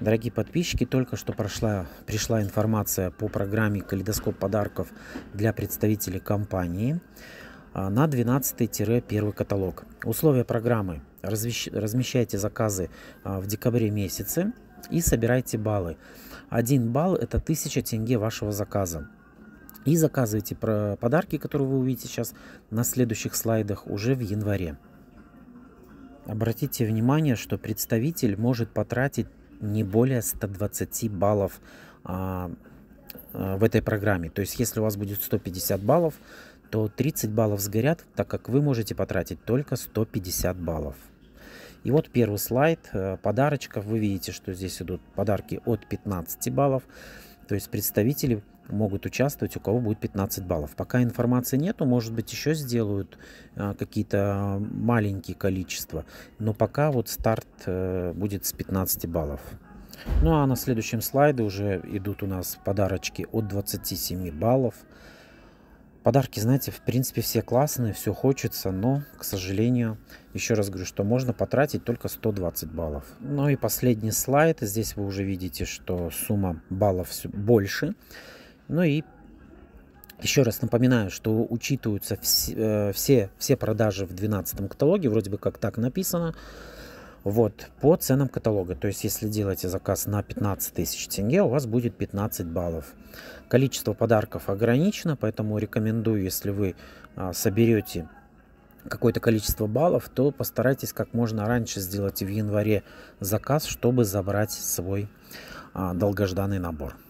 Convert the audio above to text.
Дорогие подписчики, только что прошла, пришла информация по программе «Калейдоскоп подарков» для представителей компании а, на 12-1 каталог. Условия программы. Размещайте заказы а, в декабре месяце и собирайте баллы. Один балл – это 1000 тенге вашего заказа. И заказывайте подарки, которые вы увидите сейчас на следующих слайдах уже в январе. Обратите внимание, что представитель может потратить не более 120 баллов а, а, в этой программе. То есть, если у вас будет 150 баллов, то 30 баллов сгорят, так как вы можете потратить только 150 баллов. И вот первый слайд э, подарочков. Вы видите, что здесь идут подарки от 15 баллов. То есть представители могут участвовать, у кого будет 15 баллов. Пока информации нету, может быть, еще сделают э, какие-то маленькие количества. Но пока вот старт э, будет с 15 баллов. Ну а на следующем слайде уже идут у нас подарочки от 27 баллов. Подарки, знаете, в принципе все классные, все хочется, но, к сожалению, еще раз говорю, что можно потратить только 120 баллов. Ну и последний слайд, здесь вы уже видите, что сумма баллов больше. больше. Ну и еще раз напоминаю, что учитываются все, э, все, все продажи в 12 каталоге, вроде бы как так написано, вот, по ценам каталога. То есть, если делаете заказ на 15 тысяч тенге, у вас будет 15 баллов. Количество подарков ограничено, поэтому рекомендую, если вы а, соберете какое-то количество баллов, то постарайтесь как можно раньше сделать в январе заказ, чтобы забрать свой а, долгожданный набор.